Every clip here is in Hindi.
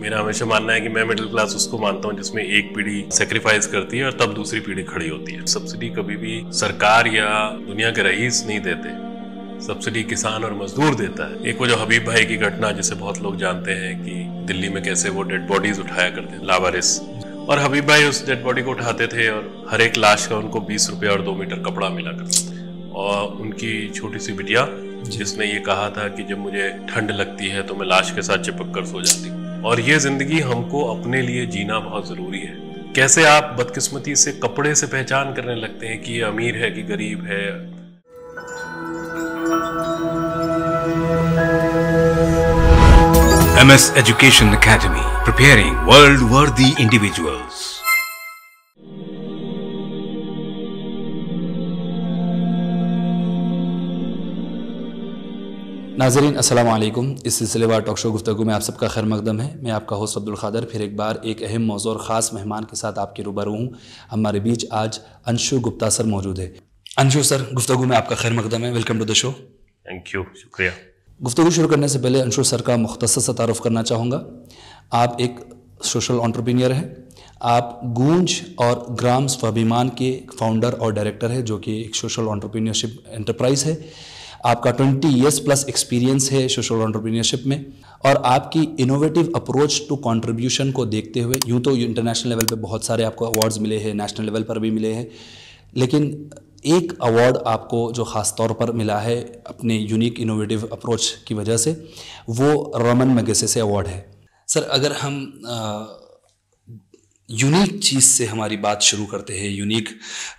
मेरा हमेशा मानना है कि मैं मिडिल क्लास उसको मानता हूँ जिसमें एक पीढ़ी सेक्रीफाइस करती है और तब दूसरी पीढ़ी खड़ी होती है सब्सिडी कभी भी सरकार या दुनिया के रईस नहीं देते सब्सिडी किसान और मजदूर देता है एक वो जो हबीब भाई की घटना जिसे बहुत लोग जानते हैं कि दिल्ली में कैसे वो डेड बॉडीज उठाया करते हैं लावारिस और हबीब भाई उस डेड बॉडी को उठाते थे और हर एक लाश का उनको बीस रुपये और दो मीटर कपड़ा मिला करते और उनकी छोटी सी बिटिया जिसने ये कहा था कि जब मुझे ठंड लगती है तो मैं लाश के साथ चिपक कर सो जाती और ये जिंदगी हमको अपने लिए जीना बहुत ज़रूरी है कैसे आप बदकिस्मती से कपड़े से पहचान करने लगते हैं कि ये अमीर है कि गरीब है M S education academy preparing world worthy individuals नाजरीन असल इस सिलसिलेवार टॉक शो गुफ्तु में आप सबका खैर मकदम है मैं आपका होस्ट अब्दुल खादर फिर एक बार एक अहम मौजूद और ख़ास मेहमान के साथ आपके रूबरू हूँ हमारे बीच आज अंशु गुप्ता सर मौजूद है अंशु सर गुफ्तु में आपका खैर मकदम है welcome to the show thank you शुक्रिया गुफ्तु शुरू करने से पहले अंशु सर का मुख्तस सा तारफ़ करना चाहूँगा आप एक सोशल ऑन्टरप्रीनियर हैं आप गूंज और ग्राम स्वाभिमान के फाउंडर और डायरेक्टर है जो कि एक सोशल ऑन्टरप्रीनियरशिप एंटरप्राइज है आपका 20 इयर्स प्लस एक्सपीरियंस है सोशल ऑन्टरप्रीनियरशिप में और आपकी इनोवेटिव अप्रोच टू कंट्रीब्यूशन को देखते हुए यूँ तो इंटरनेशनल लेवल पे बहुत सारे आपको अवार्ड्स मिले हैं नेशनल लेवल पर भी मिले हैं लेकिन एक अवार्ड आपको जो ख़ास तौर पर मिला है अपने यूनिक इनोवेटिव अप्रोच की वजह से वो रोमन मगेसे अवार्ड है सर अगर हम आ, यूनिक चीज़ से हमारी बात शुरू करते हैं यूनिक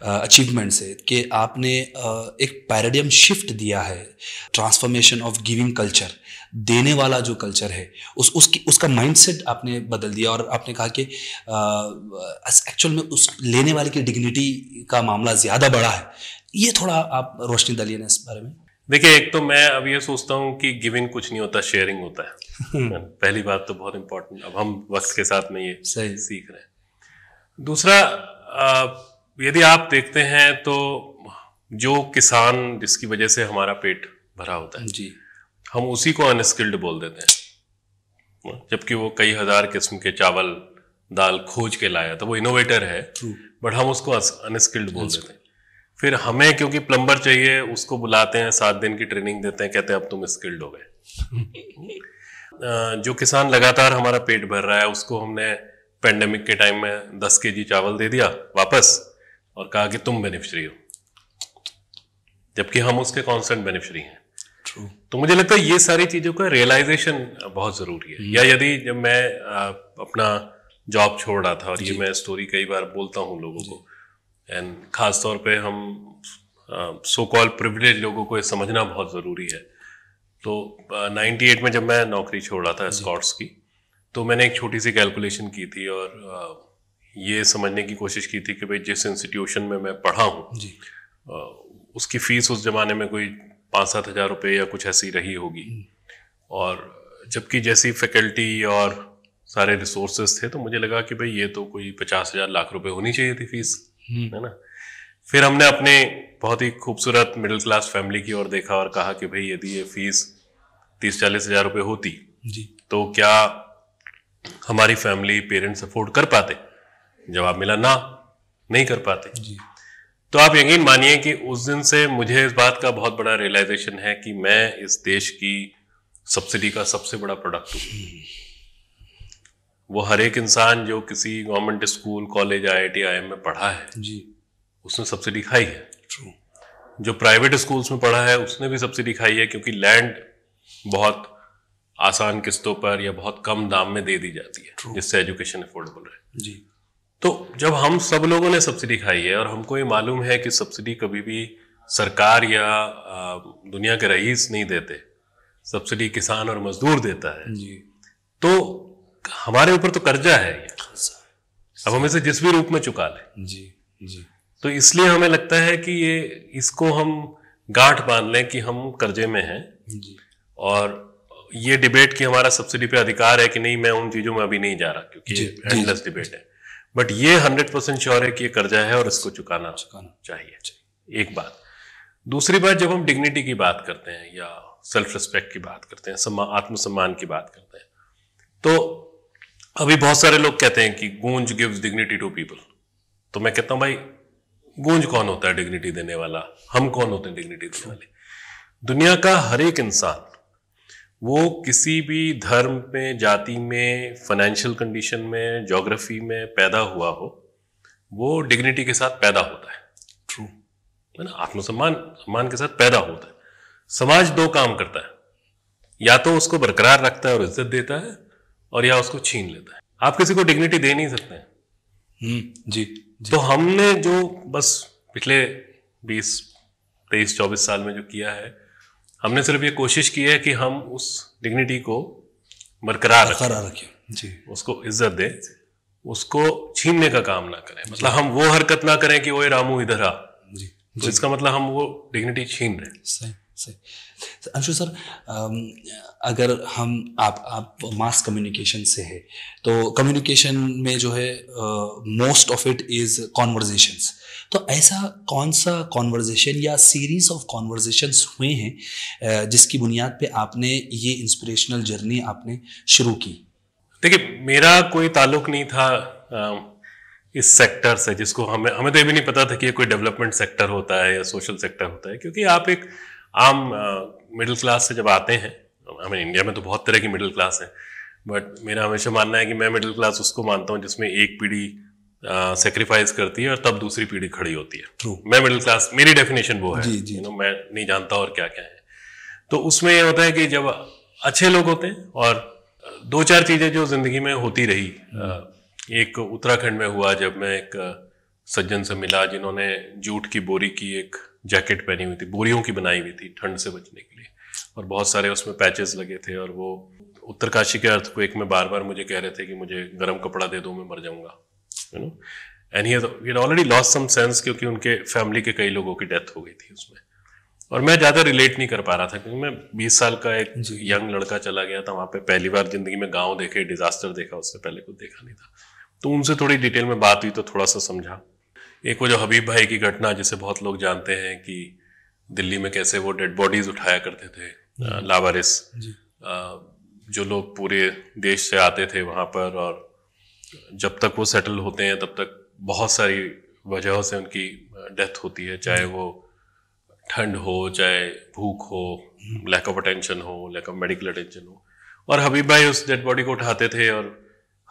अचीवमेंट uh, से कि आपने uh, एक पैराडियम शिफ्ट दिया है ट्रांसफॉर्मेशन ऑफ गिविंग कल्चर देने वाला जो कल्चर है उस उसकी उसका माइंडसेट आपने बदल दिया और आपने कहा कि एक्चुअल uh, में उस लेने वाले की डिग्निटी का मामला ज़्यादा बड़ा है ये थोड़ा आप रोशनी डालिए ना इस बारे में देखिए एक तो मैं अब ये सोचता हूँ कि गिविंग कुछ नहीं होता शेयरिंग होता है पहली बात तो बहुत इंपॉर्टेंट अब हम वक्त के साथ में ये सही सीख रहे हैं दूसरा यदि आप देखते हैं तो जो किसान जिसकी वजह से हमारा पेट भरा होता है जी हम उसी को अनस्किल्ड बोल देते हैं जबकि वो कई हजार किस्म के चावल दाल खोज के लाया तो वो इनोवेटर है बट हम उसको अनस्किल्ड बोल देते हैं फिर हमें क्योंकि प्लम्बर चाहिए उसको बुलाते हैं सात दिन की ट्रेनिंग देते हैं कहते हैं अब तुम स्किल्ड हो गए जो किसान लगातार हमारा पेट भर रहा है उसको हमने पेंडेमिक के टाइम में दस के जी चावल दे दिया वापस और कहा कि तुम बेनिफिशरी हो जबकि हम उसके कॉन्स्टेंट बेनिफिशरी हैं तो मुझे लगता है ये सारी चीज़ों का रियलाइजेशन बहुत ज़रूरी है या hmm. यदि जब मैं अपना जॉब छोड़ रहा था और ये मैं स्टोरी कई बार बोलता हूँ लोगों को एंड ख़ास तौर पे हम सो कॉल प्रिविलेज लोगों को ये समझना बहुत ज़रूरी है तो नाइन्टी एट में जब मैं नौकरी छोड़ रहा था स्कॉट्स की तो मैंने एक छोटी सी कैलकुलेशन की थी और ये समझने की कोशिश की थी कि भाई जिस इंस्टीट्यूशन में मैं पढ़ा हूँ उसकी फीस उस जमाने में कोई पाँच सात हज़ार रुपये या कुछ ऐसी रही होगी हम्म। और जबकि जैसी फैकल्टी और सारे रिसोर्सेज थे तो मुझे लगा कि भाई ये तो कोई पचास हज़ार लाख रुपए होनी चाहिए थी फीस हम्म। है ना फिर हमने अपने बहुत ही खूबसूरत मिडिल क्लास फैमिली की ओर देखा और कहा कि भाई यदि ये फीस तीस चालीस हज़ार रुपये होती जी तो क्या हमारी फैमिली पेरेंट्स अफोर्ड कर पाते जवाब मिला ना नहीं कर पाते जी तो आप यकीन मानिए कि उस दिन से मुझे इस बात का बहुत बड़ा रियलाइजेशन है कि मैं इस देश की सब्सिडी का सबसे बड़ा प्रोडक्ट हूँ वो हर एक इंसान जो किसी government school college I I में पढ़ा है जी उसने सब्सिडी खाई है True. जो प्राइवेट स्कूल्स में पढ़ा है उसने भी सब्सिडी खाई है क्योंकि लैंड बहुत आसान किस्तों पर या बहुत कम दाम में दे दी जाती है जिससे एजुकेशन अफोर्डेबल रहे जी तो जब हम सब लोगों ने सब्सिडी खाई है और हमको ये मालूम है कि सब्सिडी कभी भी सरकार या दुनिया के रईस नहीं देते सब्सिडी किसान और मजदूर देता है जी तो हमारे ऊपर तो कर्जा है अब हम इसे जिस भी रूप में चुका लें जी जी तो इसलिए हमें लगता है कि ये इसको हम गांठ बांध लें कि हम कर्जे में हैं और ये डिबेट की हमारा सब्सिडी पे अधिकार है कि नहीं मैं उन चीजों में अभी नहीं जा रहा क्योंकि एंडलेस डिबेट है बट ये हंड्रेड परसेंट श्योर है कि ये कर्जा है और इसको चुकाना चुकाना चाहिए एक बात दूसरी बात जब हम डिग्निटी की बात करते हैं या सेल्फ रिस्पेक्ट की बात करते हैं आत्मसम्मान की बात करते हैं तो अभी बहुत सारे लोग कहते हैं कि गूंज गिव्स डिग्निटी टू पीपल तो मैं कहता हूं भाई गूंज कौन होता है डिग्निटी देने वाला हम कौन होते हैं डिग्निटी देने वाले दुनिया का हर एक इंसान वो किसी भी धर्म में जाति में फाइनेंशियल कंडीशन में जोग्राफी में पैदा हुआ हो वो डिग्निटी के साथ पैदा होता है ट्रू है ना आत्मसम्मान सम्मान के साथ पैदा होता है समाज दो काम करता है या तो उसको बरकरार रखता है और इज्जत देता है और या उसको छीन लेता है आप किसी को डिग्निटी दे नहीं सकते हैं हम्म, जी, जी तो हमने जो बस पिछले बीस तेईस चौबीस साल में जो किया है हमने सिर्फ ये कोशिश की है कि हम उस डिग्निटी को बरकरार बरकरार रखें जी उसको इज्जत दें उसको छीनने का काम ना करें मतलब हम वो हरकत ना करें कि ओए रामू इधर आ जी तो इसका मतलब हम वो डिग्निटी छीन रहे हैं से अंशु सर अगर हम आप आप मास कम्युनिकेशन से है तो कम्युनिकेशन में जो है most of it is conversations तो ऐसा कौन सा कॉन्वर्जेशन या सीरीज ऑफ कॉन्वर्जेशंस हुए हैं जिसकी बुनियाद पे आपने ये इंस्पिरेशनल जर्नी आपने शुरू की देखिए मेरा कोई ताल्लुक नहीं था इस सेक्टर से जिसको हमें हमें तो ये भी नहीं पता था कि ये कोई डेवलपमेंट सेक्टर होता है या सोशल सेक्टर होता है क्योंकि आप एक आम मिडिल क्लास से जब आते हैं आई इंडिया में तो बहुत तरह की मिडिल क्लास है बट मेरा हमेशा मानना है कि मैं मिडिल क्लास उसको मानता हूँ जिसमें एक पीढ़ी सेक्रीफाइस करती है और तब दूसरी पीढ़ी खड़ी होती है True. मैं मिडिल क्लास मेरी डेफिनेशन वो है जी, जी. You know, मैं नहीं जानता और क्या क्या है तो उसमें यह होता है कि जब अच्छे लोग होते हैं और दो चार चीज़ें जो जिंदगी में होती रही एक उत्तराखंड में हुआ जब मैं एक सज्जन से मिला जिन्होंने जूट की बोरी की एक जैकेट पहनी हुई थी बोरियों की बनाई हुई थी ठंड से बचने के लिए और बहुत सारे उसमें पैचेस लगे थे और वो उत्तरकाशी के अर्थ को एक में बार बार मुझे कह रहे थे कि मुझे गर्म कपड़ा दे दो मैं मर जाऊंगा you know and he already loss some sense क्योंकि उनके फैमिली के कई लोगों की डेथ हो गई थी उसमें और मैं ज़्यादा रिलेट नहीं कर पा रहा था क्योंकि मैं बीस साल का एक यंग लड़का चला गया था वहाँ पे पहली बार जिंदगी में गांव देखे डिजास्टर देखा उससे पहले कुछ देखा नहीं था तो उनसे थोड़ी डिटेल में बात हुई तो थोड़ा सा समझा एक वो जो हबीब भाई की घटना जिसे बहुत लोग जानते हैं कि दिल्ली में कैसे वो डेड बॉडीज उठाया करते थे लावारिस जो लोग पूरे देश से आते थे वहाँ पर और जब तक वो सेटल होते हैं तब तक बहुत सारी वजहों से उनकी डेथ होती है चाहे वो ठंड हो चाहे भूख हो लैक ऑफ अटेंशन हो लैक ऑफ मेडिकल अटेंशन हो और हबीब भाई उस डेड बॉडी को उठाते थे और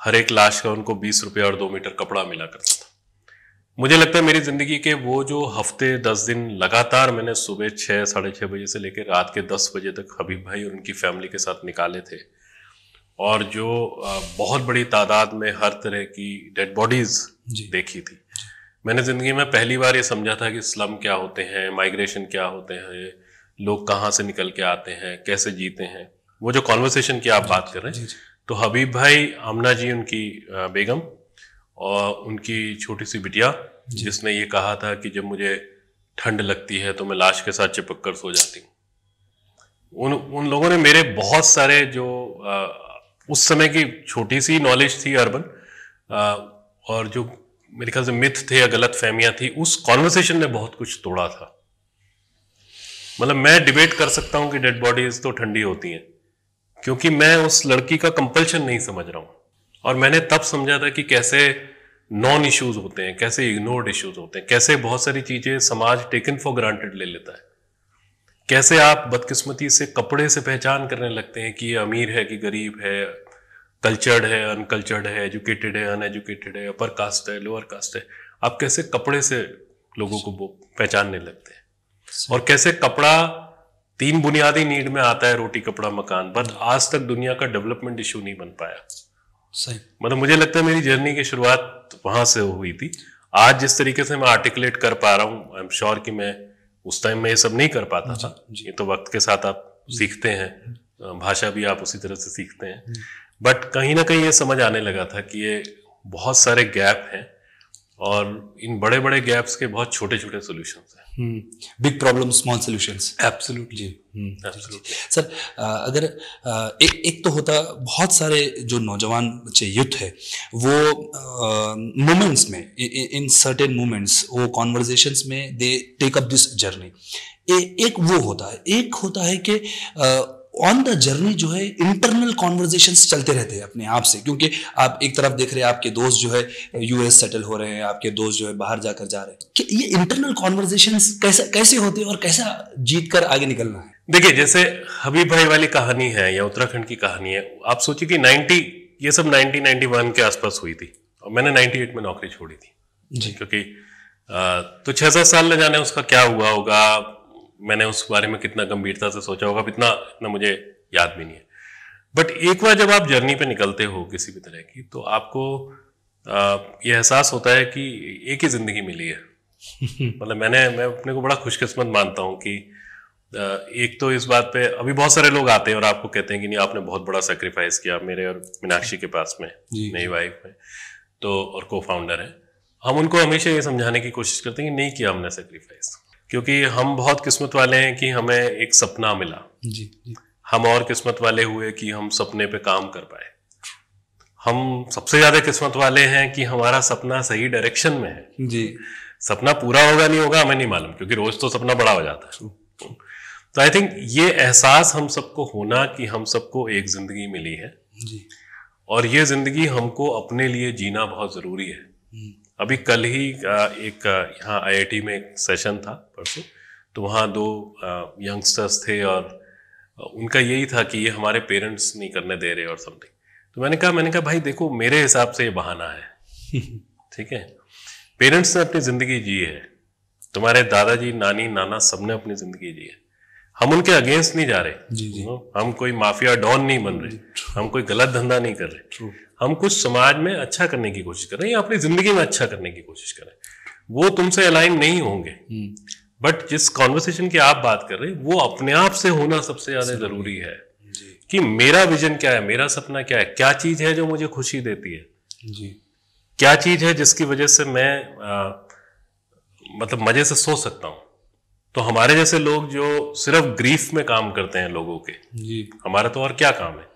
हर एक लाश का उनको बीस रुपये और दो मीटर कपड़ा मिला करते मुझे लगता है मेरी ज़िंदगी के वो जो हफ्ते दस दिन लगातार मैंने सुबह छः साढ़े छः बजे से लेकर रात के दस बजे तक हबीब भाई और उनकी फैमिली के साथ निकाले थे और जो बहुत बड़ी तादाद में हर तरह की डेड बॉडीज देखी थी मैंने ज़िंदगी में पहली बार ये समझा था कि स्लम क्या होते हैं माइग्रेशन क्या होते हैं लोग कहाँ से निकल के आते हैं कैसे जीते हैं वो जो कॉन्वर्सेशन की आप बात कर रहे हैं तो हबीब भाई आमना जी उनकी बेगम और उनकी छोटी सी बिटिया हम्म। जिसने ये कहा था कि जब मुझे ठंड लगती है तो मैं लाश के साथ चिपक कर सो जाती हूँ उन उन लोगों ने मेरे बहुत सारे जो आ, उस समय की छोटी सी नॉलेज थी अर्बन आ, और जो मेरे ख्याल से मिथ थे या गलत फहमियाँ थी उस कॉन्वर्सेशन ने बहुत कुछ तोड़ा था मतलब मैं डिबेट कर सकता हूँ कि डेड बॉडीज तो ठंडी होती हैं क्योंकि मैं उस लड़की का कंपल्शन नहीं समझ रहा हूँ और मैंने तब समझा था कि कैसे नॉन इश्यूज होते हैं कैसे इग्नोर्ड इश्यूज होते हैं कैसे बहुत सारी चीजें समाज टेकन फॉर ग्रांटेड ले लेता है कैसे आप बदकिस्मती से कपड़े से पहचान करने लगते हैं कि ये अमीर है कि गरीब है कल्चर्ड है अनकल्चर्ड है एजुकेटेड है अनएजुकेटेड है अपर कास्ट है लोअर कास्ट है आप कैसे कपड़े से लोगों को पहचानने लगते हैं और कैसे कपड़ा तीन बुनियादी नीड में आता है रोटी कपड़ा मकान पर आज तक दुनिया का डेवलपमेंट इशू नहीं बन पाया सही मतलब मुझे लगता है मेरी जर्नी की शुरुआत वहां से हुई थी आज जिस तरीके से मैं आर्टिकुलेट कर पा रहा हूँ आई एम श्योर कि मैं उस टाइम में ये सब नहीं कर पाता था ये तो वक्त के साथ आप सीखते हैं भाषा भी आप उसी तरह से सीखते हैं बट कहीं ना कहीं ये समझ आने लगा था कि ये बहुत सारे गैप हैं और इन बड़े बड़े गैप्स के बहुत छोटे छोटे सोल्यूशन हैं big problem small solutions absolutely sir अगर ए, एक तो होता बहुत सारे जो नौजवान बच्चे यूथ है वो मोमेंट्स में इन सर्टेन मोमेंट्स वो कॉन्वर्जेशन में they take up this journey एक वो होता है एक होता है कि ऑन द जर्नी जो है इंटरनल कॉन्वर्जेशन चलते रहते हैं अपने आप से क्योंकि आप एक तरफ देख रहे हैं आपके दोस्त जो है यूएस सेटल हो रहे हैं आपके दोस्त जो है बाहर जाकर जा रहे हैं कि ये इंटरनल कॉन्वर्जेशन कैसे कैसे होते हैं और कैसा जीत कर आगे निकलना है देखिए जैसे हबीब भाई वाली कहानी है या उत्तराखंड की कहानी है आप सोचिए कि नाइन्टी ये सब नाइनटीन के आसपास हुई थी और मैंने नाइन्टी में नौकरी छोड़ी थी जी क्योंकि आ, तो छह सात साल न जाने उसका क्या हुआ होगा मैंने उस बारे में कितना गंभीरता से सोचा होगा इतना इतना मुझे याद भी नहीं है बट एक बार जब आप जर्नी पे निकलते हो किसी भी तरह की तो आपको यह एहसास होता है कि एक ही ज़िंदगी मिली है मतलब मैंने मैं अपने को बड़ा खुशकिस्मत मानता हूँ कि एक तो इस बात पे अभी बहुत सारे लोग आते हैं और आपको कहते हैं कि नहीं आपने बहुत बड़ा सेक्रीफाइस किया मेरे और मीनाक्षी के पास में मेरी वाइफ में तो और को फाउंडर है हम उनको हमेशा ये समझाने की कोशिश करते हैं कि नहीं किया हमने सेक्रीफाइस क्योंकि हम बहुत किस्मत वाले हैं कि हमें एक सपना मिला जी, जी हम और किस्मत वाले हुए कि हम सपने पे काम कर पाए हम सबसे ज्यादा किस्मत वाले हैं कि हमारा सपना सही डायरेक्शन में है जी सपना पूरा होगा नहीं होगा हमें नहीं मालूम क्योंकि रोज तो सपना बड़ा हो जाता है तो आई थिंक ये एहसास हम सबको होना कि हम सबको एक जिंदगी मिली है जी और ये जिंदगी हमको अपने लिए जीना बहुत जरूरी है हम्म। अभी कल ही एक यहाँ आईआईटी में एक सेशन था परसों तो वहाँ दो यंगस्टर्स थे और उनका यही था कि ये हमारे पेरेंट्स नहीं करने दे रहे और समथिंग तो मैंने कहा मैंने कहा भाई देखो मेरे हिसाब से ये बहाना है ठीक है पेरेंट्स ने अपनी ज़िंदगी जी है तुम्हारे दादाजी नानी नाना सबने अपनी ज़िंदगी जी है हम उनके अगेंस्ट नहीं जा रहे जी जी हम कोई माफिया डॉन नहीं बन रहे हम कोई गलत धंधा नहीं कर रहे हम कुछ समाज में अच्छा करने की कोशिश कर रहे हैं या अपनी जिंदगी में अच्छा करने की कोशिश कर रहे हैं वो तुमसे अलाइन नहीं होंगे बट hmm। जिस कॉन्वर्सेशन की आप बात कर रहे हैं वो अपने आप से होना सबसे ज्यादा जरूरी है कि मेरा विजन क्या है मेरा सपना क्या है क्या चीज है जो मुझे खुशी देती है जी क्या चीज है जिसकी वजह से मैं आ, मतलब मजे से सो सकता हूँ तो हमारे जैसे लोग जो सिर्फ ग्रीफ में काम करते हैं लोगों के जी हमारा तो और क्या काम है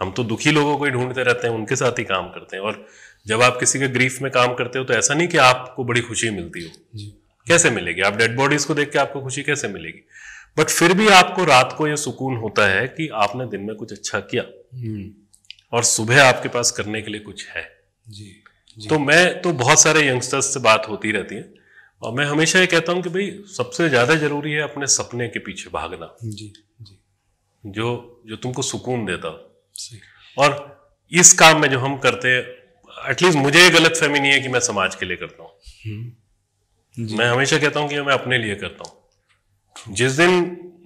हम तो दुखी लोगों को ही ढूंढते रहते हैं उनके साथ ही काम करते हैं और जब आप किसी के ग्रीफ में काम करते हो तो ऐसा नहीं कि आपको बड़ी खुशी मिलती हो जी कैसे मिलेगी आप डेड बॉडीज को देख के आपको खुशी कैसे मिलेगी बट फिर भी आपको रात को यह सुकून होता है कि आपने दिन में कुछ अच्छा किया हम्म। और सुबह आपके पास करने के लिए कुछ है जी, जी। तो मैं तो बहुत सारे यंगस्टर्स से बात होती रहती है और मैं हमेशा ये कहता हूँ कि भाई सबसे ज़्यादा ज़रूरी है अपने सपने के पीछे भागना जी जी जो जो तुमको सुकून देता और इस काम में जो हम करते एटलीस्ट मुझे ये गलत फहमी नहीं है कि मैं समाज के लिए करता हूँ हम्म। मैं हमेशा कहता हूँ कि मैं अपने लिए करता हूँ जिस दिन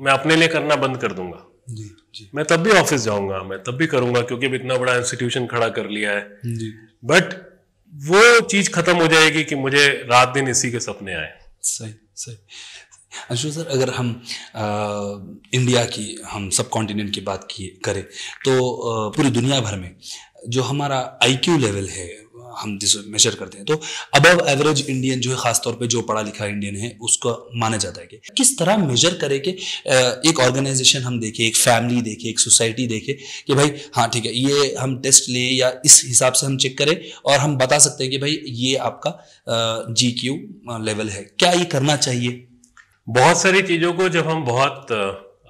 मैं अपने लिए करना बंद कर दूंगा जी, जी. मैं तब भी ऑफिस जाऊंगा मैं तब भी करूंगा क्योंकि अब इतना बड़ा इंस्टीट्यूशन खड़ा कर लिया है जी. बट वो चीज खत्म हो जाएगी कि मुझे रात दिन इसी के सपने आए सही सही अशोक सर अगर हम आ, इंडिया की हम सब कॉन्टिनेंट की बात की करें तो पूरी दुनिया भर में जो हमारा आईक्यू लेवल है हम जिसे मेजर करते हैं तो अबव एवरेज इंडियन जो है खासतौर पे जो पढ़ा लिखा इंडियन है उसको माना जाता है कि किस तरह मेजर करे कि एक ऑर्गेनाइजेशन हम देखे एक फैमिली देखे एक सोसाइटी देखे कि भाई हाँ ठीक है ये हम टेस्ट लें या इस हिसाब से हम चेक करें और हम बता सकते हैं कि भाई ये आपका जी क्यू लेवल है क्या ये करना चाहिए बहुत सारी चीज़ों को जब हम बहुत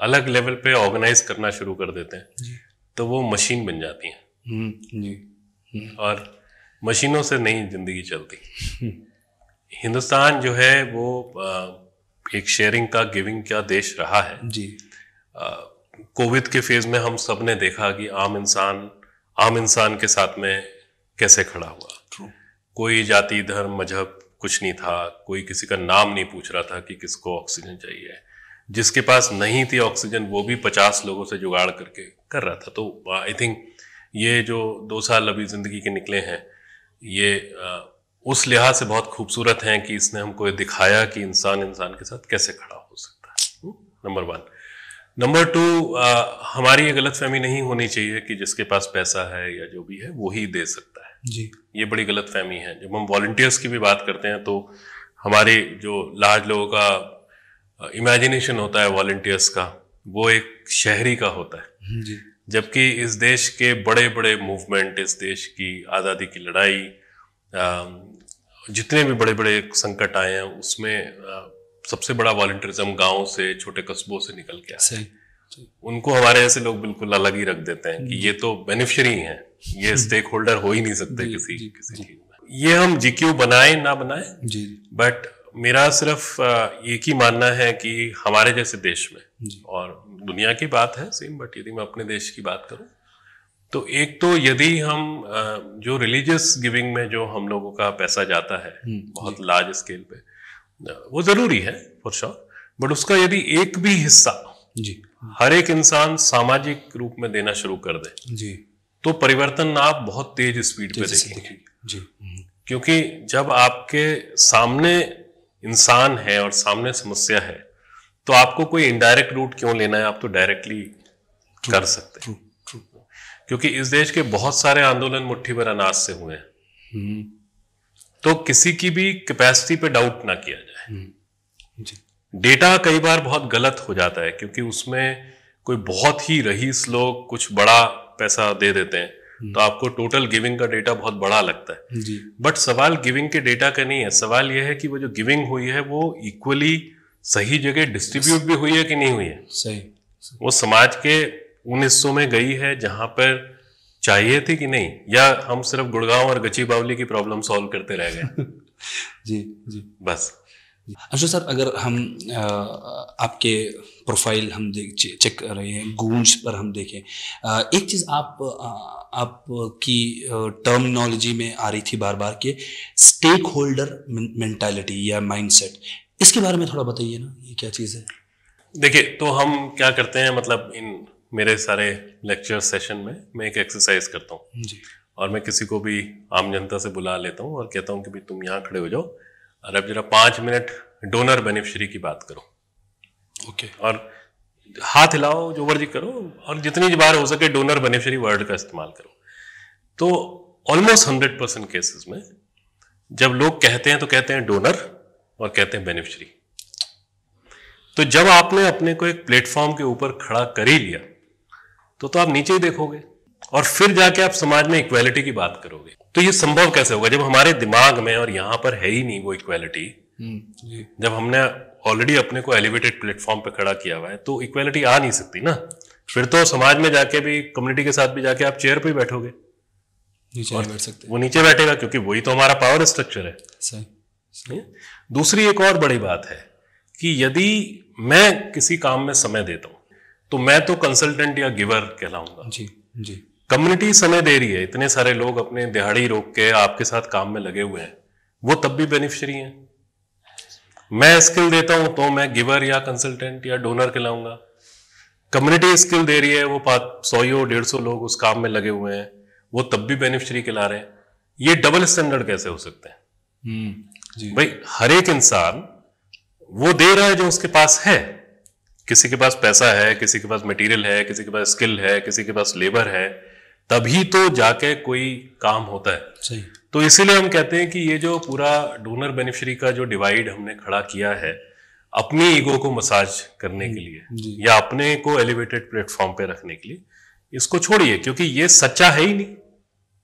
अलग लेवल पे ऑर्गेनाइज करना शुरू कर देते हैं तो वो मशीन बन जाती हैं हम्म, हम्म। और मशीनों से नहीं ज़िंदगी चलती हिंदुस्तान जो है वो एक शेयरिंग का गिविंग का देश रहा है जी कोविड के फेज में हम सब ने देखा कि आम इंसान आम इंसान के साथ में कैसे खड़ा हुआ कोई जाति धर्म मजहब कुछ नहीं था कोई किसी का नाम नहीं पूछ रहा था कि किसको ऑक्सीजन चाहिए जिसके पास नहीं थी ऑक्सीजन वो भी पचास लोगों से जुगाड़ करके कर रहा था तो आई थिंक ये जो दो साल अभी ज़िंदगी के निकले हैं ये उस लिहाज से बहुत खूबसूरत हैं कि इसने हमको ये दिखाया कि इंसान इंसान के साथ कैसे खड़ा हो सकता है नंबर वन नंबर टू हमारी ये गलत फहमी नहीं होनी चाहिए कि जिसके पास पैसा है या जो भी है वो ही दे सकता है जी ये बड़ी गलत फहमी है जब हम वॉल्टियर्स की भी बात करते हैं तो हमारे जो लार्ज लोगों का इमेजिनेशन होता है वॉल्टियर्स का वो एक शहरी का होता है हम्म, जी जबकि इस देश के बड़े बड़े मूवमेंट इस देश की आज़ादी की लड़ाई जितने भी बड़े बड़े संकट आए हैं उसमें सबसे बड़ा वॉल्टरिज्म गाँव से छोटे कस्बों से निकल के आया उनको हमारे ऐसे लोग बिल्कुल अलग ही रख देते हैं कि ये तो बेनिफिशरी हैं ये स्टेक होल्डर हो ही नहीं सकते किसी किसी चीज में ये हम जीक्यू बनाए ना बनाए बट मेरा सिर्फ एक ही मानना है कि हमारे जैसे देश में और दुनिया की बात है सेम बट यदि मैं अपने देश की बात करूं तो एक तो यदि हम जो रिलीजियस गिविंग में जो हम लोगों का पैसा जाता है हम्म, बहुत लार्ज स्केल पे वो ज़रूरी है फॉर श्योर बट उसका यदि एक भी हिस्सा जी हर एक इंसान सामाजिक रूप में देना शुरू कर दे जी तो परिवर्तन आप बहुत तेज स्पीड पे देखेंगे जी हम्म। क्योंकि जब आपके सामने इंसान है और सामने समस्या है तो आपको कोई इनडायरेक्ट रूट क्यों लेना है आप तो डायरेक्टली कर सकते हैं क्योंकि इस देश के बहुत सारे आंदोलन मुट्ठी भर अनाज से हुए हैं तो किसी की भी कैपेसिटी पे डाउट ना किया जाए डेटा कई बार बहुत गलत हो जाता है क्योंकि उसमें कोई बहुत ही रहीस लोग कुछ बड़ा पैसा दे देते हैं तो आपको टोटल गिविंग का डेटा बहुत बड़ा लगता है बट सवाल गिविंग के डेटा का नहीं है सवाल यह है कि वो जो गिविंग हुई है वो इक्वली सही जगह डिस्ट्रीब्यूट भी हुई है कि नहीं हुई है सही, सही। वो समाज के उन हिस्सों में गई है जहां पर चाहिए थी कि नहीं या हम सिर्फ गुड़गांव और गची बावली की प्रॉब्लम सॉल्व करते रह गए जी जी बस अच्छा सर अगर हम आ, आपके प्रोफाइल हम देख चेक कर रहे हैं गूंज पर हम देखें आ, एक चीज़ आप आपकी टर्मिनोलॉजी में आ रही थी बार बार के स्टेक होल्डर मेंटालिटी या माइंडसेट इसके बारे में थोड़ा बताइए ना ये क्या चीज़ है देखिए तो हम क्या करते हैं मतलब इन मेरे सारे लेक्चर सेशन में मैं एक एक्सरसाइज करता हूँ और मैं किसी को भी आम जनता से बुला लेता हूँ और कहता हूँ कि भाई तुम यहाँ खड़े हो जाओ और अब जरा पाँच मिनट डोनर बेनिफिशरी की बात करो ओके okay. और हाथ हिलाओ जो वर्जी करो और जितनी बार हो सके डोनर बेनिफिशरी वर्ड का इस्तेमाल करो तो ऑलमोस्ट हंड्रेड परसेंट केसेस में जब लोग कहते हैं तो कहते हैं डोनर और कहते हैं बेनिफिशरी तो जब आपने अपने को एक प्लेटफॉर्म के ऊपर खड़ा कर ही लिया तो तो आप नीचे ही देखोगे और फिर जाके आप समाज में इक्वालिटी की बात करोगे तो ये संभव कैसे होगा जब हमारे दिमाग में और यहां पर है ही नहीं वो इक्वालिटी हम्म। जब हमने ऑलरेडी अपने को एलिवेटेड प्लेटफॉर्म पे खड़ा किया हुआ है तो इक्वालिटी आ नहीं सकती ना फिर तो समाज में जाके भी कम्युनिटी के साथ भी जाके आप चेयर पे बैठोगे नीचे बैठ सकते वो नीचे बैठेगा क्योंकि वही तो हमारा पावर स्ट्रक्चर है दूसरी एक और बड़ी बात है कि यदि मैं किसी काम में समय देता हूं तो मैं तो कंसल्टेंट या गिवर कहलाऊंगा जी जी कम्युनिटी समय दे रही है इतने सारे लोग अपने दिहाड़ी रोक के आपके साथ काम में लगे हुए हैं वो तब भी बेनिफिशरी हैं मैं स्किल देता हूं तो मैं गिवर या कंसल्टेंट या डोनर कहलाऊंगा कम्युनिटी स्किल दे रही है वो पाँच सौ डेढ़ सौ लोग उस काम में लगे हुए हैं वो तब भी बेनिफिशरी कहला रहे हैं ये डबल स्टैंडर्ड कैसे हो सकते हैं हम्म, भाई हर एक इंसान वो दे रहा है जो उसके पास है किसी के पास पैसा है किसी के पास मटेरियल है किसी के पास स्किल है किसी के पास लेबर है तभी तो जाके कोई काम होता है सही तो इसीलिए हम कहते हैं कि ये जो पूरा डोनर बेनिफिशरी का जो डिवाइड हमने खड़ा किया है अपनी ईगो को मसाज करने के लिए या अपने को एलिवेटेड प्लेटफॉर्म पे रखने के लिए इसको छोड़िए क्योंकि ये सच्चा है ही नहीं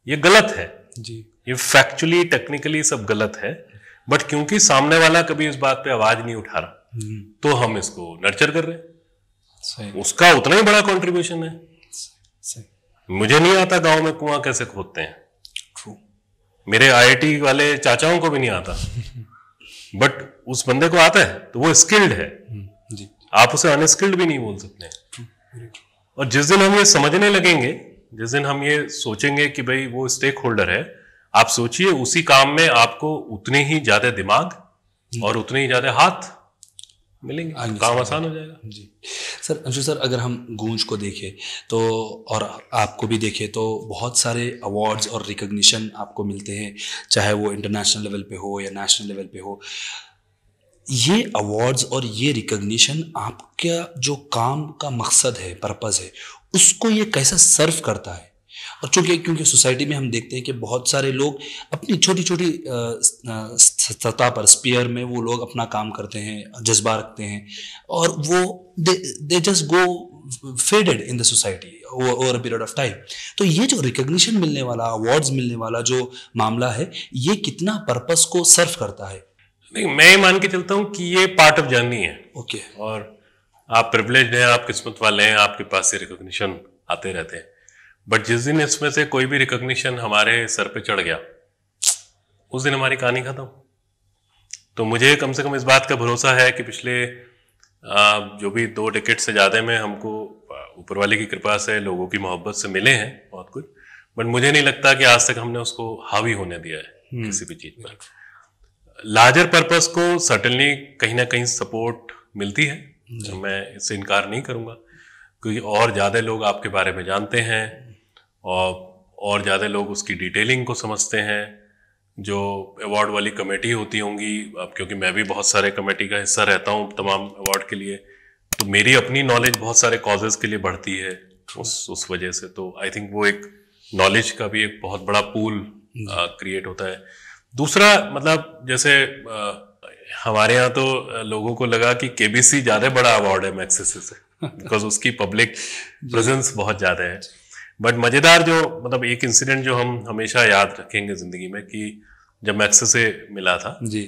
ये गलत है जी ये फैक्चुअली टेक्निकली सब गलत है बट क्योंकि सामने वाला कभी इस बात पे आवाज नहीं उठा रहा हम्म। तो हम इसको नर्चर कर रहे हैं उसका उतना ही बड़ा कॉन्ट्रीब्यूशन है मुझे नहीं आता गांव में कुआं कैसे खोदते हैं मेरे आईआईटी वाले चाचाओं को भी नहीं आता बट उस बंदे को आता है तो वो स्किल्ड है हम्म, जी। आप उसे अनस्किल्ड भी नहीं बोल सकते और जिस दिन हम ये समझने लगेंगे जिस दिन हम ये सोचेंगे कि भाई वो स्टेक होल्डर है आप सोचिए उसी काम में आपको उतने ही ज्यादा दिमाग और उतने ही ज्यादा हाथ मिलेंगे हाँ काम आसान हो जाएगा जी सर अंशु सर अगर हम गूंज को देखें तो और आपको भी देखें तो बहुत सारे अवार्ड्स और रिकग्निशन आपको मिलते हैं चाहे वो इंटरनेशनल लेवल पे हो या नेशनल लेवल पे हो ये अवार्ड्स और ये रिकग्निशन आपका जो काम का मकसद है पर्पज़ है उसको ये कैसा सर्व करता है और चूंकि क्योंकि सोसाइटी में हम देखते हैं कि बहुत सारे लोग अपनी छोटी छोटी सतह पर स्पीयर में वो लोग अपना काम करते हैं जज्बा रखते हैं और वो they just go faded in the society over a period of time तो ये जो रिकग्निशन मिलने वाला अवार्ड्स मिलने वाला जो मामला है ये कितना पर्पस को सर्व करता है नहीं मैं मान के चलता हूँ कि ये पार्ट ऑफ जर्नी है ओके okay. और आप प्रिवलेज हैं आप किस्मत वाले हैं आपके पास ये रिकोगशन आते रहते हैं बट जिस दिन इसमें से कोई भी रिकॉग्निशन हमारे सर पे चढ़ गया उस दिन हमारी कहानी खत्म तो मुझे कम से कम इस बात का भरोसा है कि पिछले जो भी दो टिकट से ज़्यादा में हमको ऊपर वाले की कृपा से लोगों की मोहब्बत से मिले हैं बहुत कुछ बट मुझे नहीं लगता कि आज तक हमने उसको हावी होने दिया है हम्म। किसी भी चीज पर लार्जर पर्पस को सर्टनली कहीं ना कहीं सपोर्ट मिलती है तो मैं इससे इनकार नहीं करूंगा क्योंकि और ज़्यादा लोग आपके बारे में जानते हैं और और ज़्यादा लोग उसकी डिटेलिंग को समझते हैं जो अवार्ड वाली कमेटी होती होंगी अब क्योंकि मैं भी बहुत सारे कमेटी का हिस्सा रहता हूँ तमाम अवार्ड के लिए तो मेरी अपनी नॉलेज बहुत सारे कॉजेज के लिए बढ़ती है उस उस वजह से तो आई थिंक वो एक नॉलेज का भी एक बहुत बड़ा पूल क्रिएट हम्म। होता है दूसरा मतलब जैसे आ, हमारे यहाँ तो लोगों को लगा कि केबीसी ज़्यादा बड़ा अवार्ड है मैक्सिस से बिकॉज उसकी पब्लिक प्रेजेंस बहुत ज़्यादा है बट मज़ेदार जो मतलब एक इंसिडेंट जो हम हमेशा याद रखेंगे ज़िंदगी में कि जब मैक्स से मिला था जी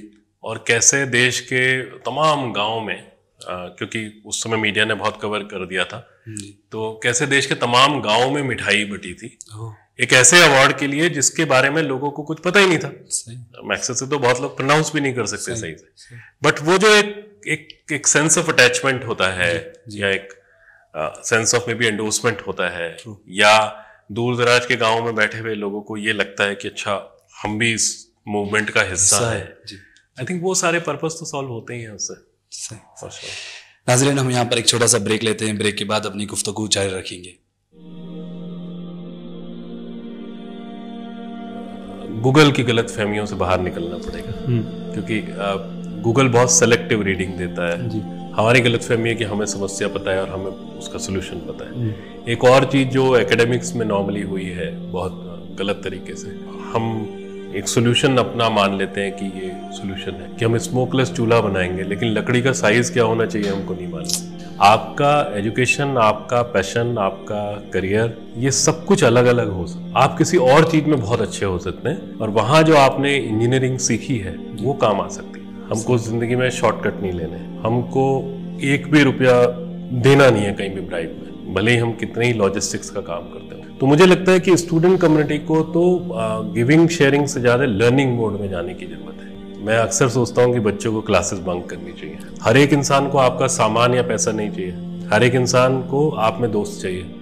और कैसे देश के तमाम गाँव में आ, क्योंकि उस समय मीडिया ने बहुत कवर कर दिया था तो कैसे देश के तमाम गाँव में मिठाई बटी थी एक ऐसे अवार्ड के लिए जिसके बारे में लोगों को कुछ पता ही नहीं था मैक्स से तो बहुत लोग प्रोनाउंस भी नहीं कर सकते सही, सही से बट वो जो एक एक, एक सेंस ऑफ अटैचमेंट होता है जी, जी. या एक sense of maybe endorsement होता है या दूर दराज के गाँव में बैठे हुए लोगों को ये लगता है कि अच्छा हम भी इस मूवमेंट का हिस्सा है आई थिंक वो सारे पर्पज तो सॉल्व होते ही हैं उससे नाजरीन हम यहाँ पर एक छोटा सा ब्रेक लेते हैं ब्रेक के बाद अपनी गुफ्तगु जारी रखेंगे गूगल की गलत फहमियों से बाहर निकलना पड़ेगा हम्म। क्योंकि गूगल बहुत सेलेक्टिव रीडिंग देता है जी। हमारी गलतफहमी है कि हमें समस्या पता है और हमें उसका सोल्यूशन पता है हम्म। एक और चीज़ जो एकेडमिक्स में नॉर्मली हुई है बहुत गलत तरीके से हम एक सोल्यूशन अपना मान लेते हैं कि ये सोल्यूशन है कि हम स्मोकलेस चूल्हा बनाएंगे लेकिन लकड़ी का साइज क्या होना चाहिए हमको नहीं मालूम आपका एजुकेशन आपका पैशन आपका करियर ये सब कुछ अलग अलग हो सकता आप किसी और चीज में बहुत अच्छे हो सकते हैं और वहाँ जो आपने इंजीनियरिंग सीखी है वो काम आ सकती है हमको जिंदगी में शॉर्टकट नहीं लेने हैं हमको एक भी रुपया देना नहीं है कहीं भी ब्राइब में भले ही हम कितने ही लॉजिस्टिक्स का काम करते हैं तो मुझे लगता है कि स्टूडेंट कम्युनिटी को तो गिविंग शेयरिंग से ज़्यादा लर्निंग मोड में जाने की ज़रूरत है मैं अक्सर सोचता हूँ कि बच्चों को क्लासेस बंक करनी चाहिए हर एक इंसान को आपका सामान या पैसा नहीं चाहिए हर एक इंसान को आप में दोस्त चाहिए